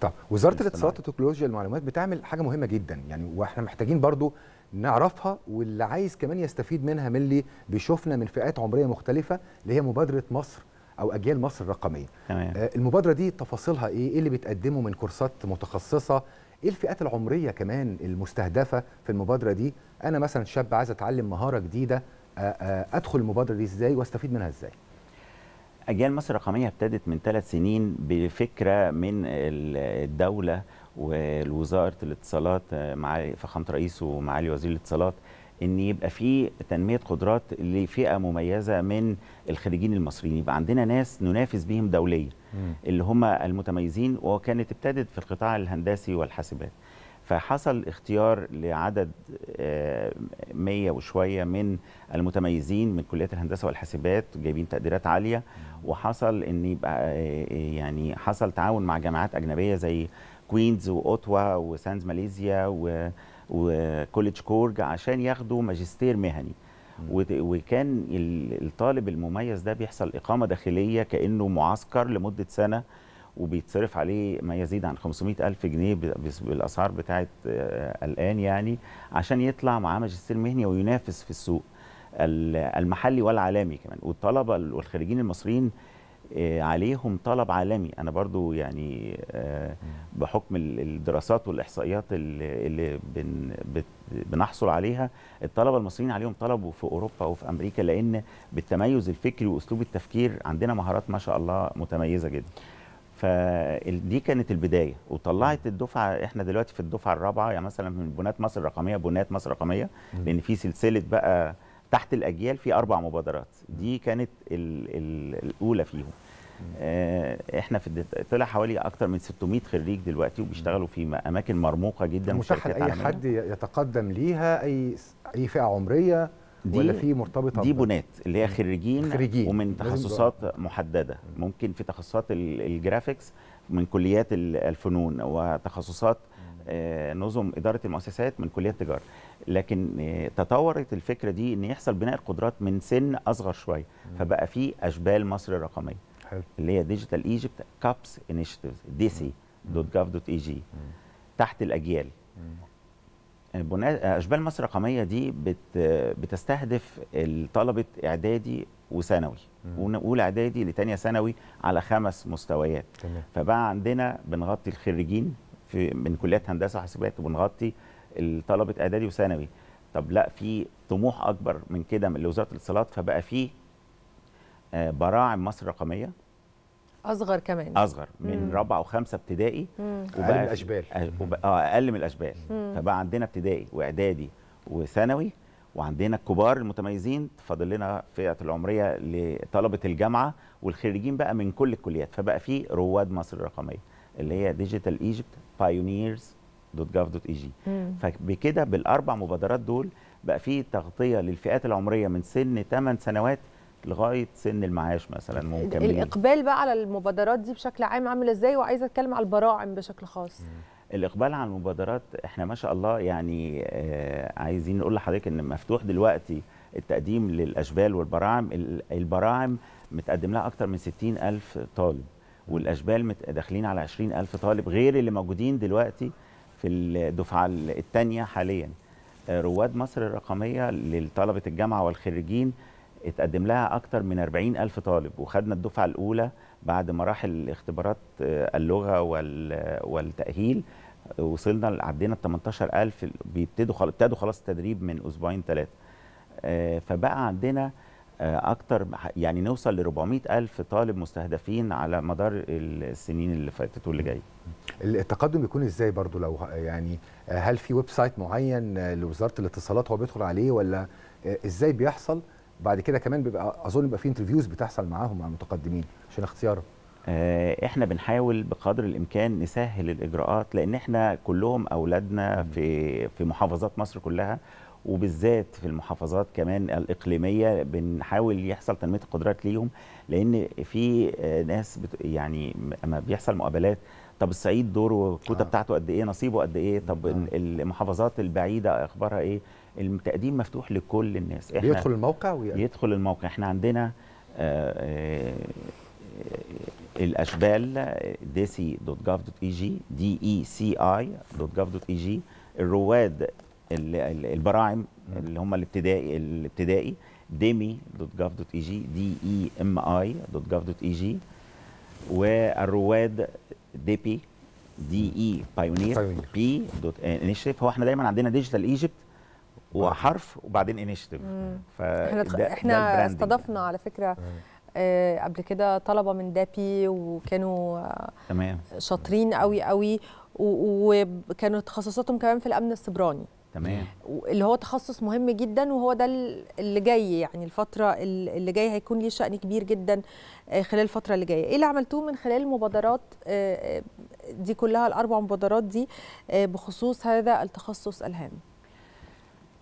طب وزاره الاتصالات وتكنولوجيا المعلومات بتعمل حاجه مهمه جدا يعني واحنا محتاجين برضو نعرفها واللي عايز كمان يستفيد منها من اللي بيشوفنا من فئات عمريه مختلفه اللي هي مبادره مصر او اجيال مصر الرقميه تمام. آه المبادره دي تفاصيلها ايه ايه اللي بتقدمه من كورسات متخصصه ايه الفئات العمريه كمان المستهدفه في المبادره دي انا مثلا شاب عايز اتعلم مهاره جديده آآ آه، آآ آه، ادخل المبادره دي ازاي واستفيد منها ازاي اجيال مصر الرقميه ابتدت من ثلاث سنين بفكره من الدوله والوزاره الاتصالات آه، مع فخامه رئيسه ومعالي وزير الاتصالات ان يبقى في تنميه قدرات لفئه مميزه من الخريجين المصريين يبقى عندنا ناس ننافس بهم دوليا اللي هم المتميزين وكانت ابتدت في القطاع الهندسي والحاسبات فحصل اختيار لعدد 100 آه، وشويه من المتميزين من كليات الهندسه والحاسبات جايبين تقديرات عاليه وحصل ان يبقى آه، آه، يعني حصل تعاون مع جامعات اجنبيه زي كوينز واوتوا وسانز ماليزيا وكوليدج كورج عشان ياخدوا ماجستير مهني وكان الطالب المميز ده بيحصل اقامه داخليه كانه معسكر لمده سنه وبيتصرف عليه ما يزيد عن 500 ألف جنيه بالأسعار بتاعت آه، الآن يعني عشان يطلع معاه ماجستير مهني وينافس في السوق المحلي والعالمي كمان والطلبة والخريجين المصريين آه، عليهم طلب عالمي انا برضو يعني آه، بحكم الدراسات والاحصائيات اللي بنحصل عليها الطلبه المصريين عليهم طلبوا في اوروبا وفي امريكا لان بالتميز الفكري واسلوب التفكير عندنا مهارات ما شاء الله متميزه جدا فدي كانت البدايه وطلعت الدفعه احنا دلوقتي في الدفعه الرابعه يعني مثلا من بنات مصر الرقميه بنات مصر الرقميه لان في سلسله بقى تحت الاجيال في اربع مبادرات دي كانت الـ الـ الاولى فيهم آه، احنا في طلع حوالي اكتر من 600 خريج دلوقتي وبيشتغلوا في اماكن مرموقه جدا متاح لاي حد يتقدم ليها اي اي فئه عمريه دي ولا في مرتبطه دي بنات اللي هي خريجين, خريجين ومن تخصصات محدده ممكن في تخصصات الجرافيكس من كليات الفنون وتخصصات آه، نظم اداره المؤسسات من كليات التجاره لكن آه، تطورت الفكره دي ان يحصل بناء القدرات من سن اصغر شويه فبقى في اشبال مصر الرقميه حلو. اللي هي ديجيتال ايجيبت كابس انيشيتيفز دي سي دوت جاف دوت اي e جي تحت الاجيال اشبال مصر الرقميه دي بت بتستهدف طلبه اعدادي وثانوي ونقول اعدادي لثانيه ثانوي على خمس مستويات تمام. فبقى عندنا بنغطي الخريجين في من كليات هندسه وحاسبات وبنغطي طلبه اعدادي وثانوي طب لا في طموح اكبر من كده من لوزاره الاتصالات فبقى في آه، براعم مصر الرقميه اصغر كمان اصغر من مم. رابعه وخمسه ابتدائي وبقى اقل من الاشبال اه اقل من الاشبال فبقى عندنا ابتدائي واعدادي وثانوي وعندنا الكبار المتميزين فاضل لنا فئه العمريه لطلبه الجامعه والخريجين بقى من كل الكليات فبقى في رواد مصر الرقميه اللي هي ديجيتال ايجيبت بايونيرز دوت جاف دوت اي جي فبكده بالاربع مبادرات دول بقى في تغطيه للفئات العمريه من سن 8 سنوات لغايه سن المعاش مثلا ممكن الاقبال بقى على المبادرات دي بشكل عام عامل ازاي وعايزه اتكلم على البراعم بشكل خاص الاقبال على المبادرات احنا ما شاء الله يعني آه، عايزين نقول لحضرتك ان مفتوح دلوقتي التقديم للاشبال والبراعم البراعم متقدم لها اكتر من 60 الف طالب والاشبال داخلين على 20 الف طالب غير اللي موجودين دلوقتي في الدفعه الثانيه حاليا آه، رواد مصر الرقميه لطلبه الجامعه والخريجين اتقدم لها أكتر من 40 ألف طالب وخدنا الدفعة الأولى بعد مراحل اختبارات آه، اللغة والتأهيل وصلنا عدينا ال 18000 بيبتدوا ابتدوا خلاص التدريب من اسبوعين ثلاثه آه، فبقى عندنا آه، اكتر يعني نوصل ل 400000 طالب مستهدفين على مدار السنين اللي فاتت واللي جايه التقدم بيكون ازاي برضو لو يعني هل في ويب سايت معين لوزاره الاتصالات هو بيدخل عليه ولا ازاي بيحصل بعد كده كمان بيبقى اظن بيبقى في انترفيوز بتحصل معاهم مع المتقدمين عشان اختيارهم آه، احنا بنحاول بقدر الامكان نسهل الاجراءات لان احنا كلهم اولادنا في في محافظات مصر كلها وبالذات في المحافظات كمان الاقليميه بنحاول يحصل تنميه القدرات ليهم لان في آه، ناس بت يعني اما بيحصل مقابلات طب الصعيد دوره الكوته آه. بتاعته قد ايه نصيبه قد ايه طب آه. المحافظات البعيده اخبارها ايه التقديم مفتوح لكل الناس احنا بيدخل الموقع ويقدم. يدخل الموقع احنا عندنا آه، آه، الاشبال ديسي دوت جاف دوت اي جي دي اي سي اي دوت جاف دوت اي جي الرواد البراعم اللي هم الابتدائي الابتدائي ديمي دوت جاف دوت اي جي دي اي ام اي دوت جاف دوت اي جي والرواد ديبي دي اي بايونير بي دوت انشيف هو احنا دايما عندنا ديجيتال ايجيبت وحرف وبعدين انيشيتيف احنا احنا استضفنا على فكره آه قبل كده طلبه من دابي وكانوا تمام آه، شاطرين قوي قوي وكانوا تخصصاتهم كمان في الامن السبراني تمام اللي هو تخصص مهم جدا وهو ده اللي جاي يعني الفتره اللي جايه هيكون ليه شأن كبير جدا آه، خلال الفتره اللي جايه ايه اللي عملتوه من خلال المبادرات آه، دي كلها الاربع مبادرات دي بخصوص هذا التخصص الهام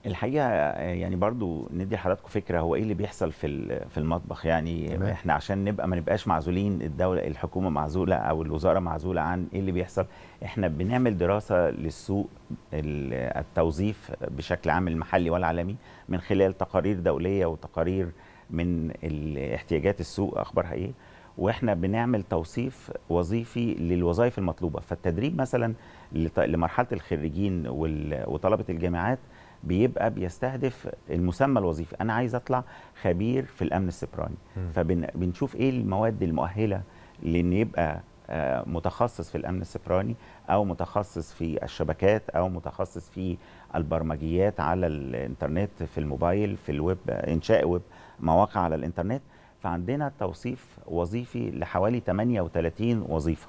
الحقيقه يعني برضو ندي لحضراتكم فكره هو ايه اللي بيحصل في في المطبخ يعني مم. احنا عشان نبقى ما نبقاش معزولين الدوله الحكومه معزوله او الوزاره معزوله عن ايه اللي بيحصل احنا بنعمل دراسه للسوق التوظيف بشكل عام المحلي والعالمي من خلال تقارير دوليه وتقارير من احتياجات السوق اخبارها ايه واحنا بنعمل توصيف وظيفي للوظائف المطلوبه فالتدريب مثلا لمرحله الخريجين وطلبه الجامعات بيبقى بيستهدف المسمى الوظيفي انا عايز اطلع خبير في الامن السبراني فبنشوف ايه المواد المؤهله لان يبقى آه، متخصص في الامن السبراني او متخصص في الشبكات او متخصص في البرمجيات على الانترنت في الموبايل في الويب انشاء ويب مواقع على الانترنت فعندنا توصيف وظيفي لحوالي 38 وظيفه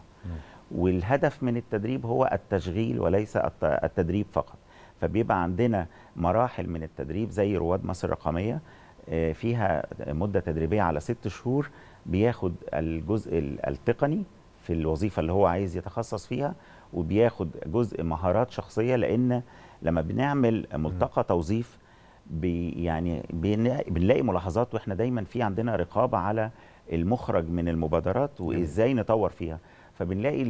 والهدف من التدريب هو التشغيل وليس التدريب فقط فبيبقى عندنا مراحل من التدريب زي رواد مصر الرقميه آه، فيها مده تدريبيه على ست شهور بياخد الجزء التقني في الوظيفه اللي هو عايز يتخصص فيها وبياخد جزء مهارات شخصيه لان لما بنعمل ملتقى توظيف بي يعني بنلاقي ملاحظات واحنا دايما في عندنا رقابه على المخرج من المبادرات وازاي نطور فيها فبنلاقي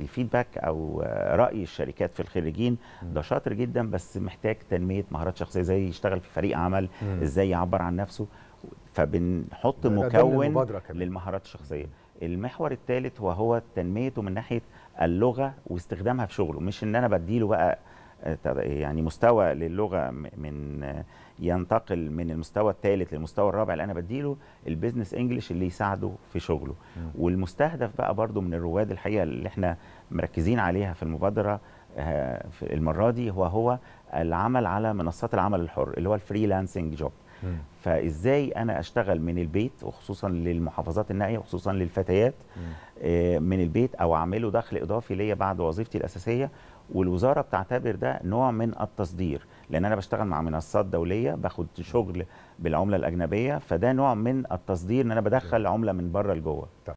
الفيدباك او راي الشركات في الخريجين ده شاطر جدا بس محتاج تنميه مهارات شخصيه زي يشتغل في فريق عمل ازاي يعبر عن نفسه فبنحط مكون للمهارات الشخصيه المحور الثالث وهو تنميته من ناحيه اللغه واستخدامها في شغله مش ان انا بديله بقى آه، يعني مستوى للغه من آه، ينتقل من المستوى الثالث للمستوى الرابع اللي انا بديله البيزنس انجلش اللي يساعده في شغله والمستهدف بقى برضو من الرواد الحقيقه اللي احنا مركزين عليها في المبادره آه، في المره دي هو هو العمل على منصات العمل الحر اللي هو الفريلانسنج جوب فازاي انا اشتغل من البيت وخصوصا للمحافظات النائيه وخصوصا للفتيات آه، من البيت او اعمله دخل اضافي ليا بعد وظيفتي الاساسيه والوزاره بتعتبر ده نوع من التصدير لان انا بشتغل مع منصات دوليه باخد شغل بالعمله الاجنبيه فده نوع من التصدير ان انا بدخل عمله من بره لجوه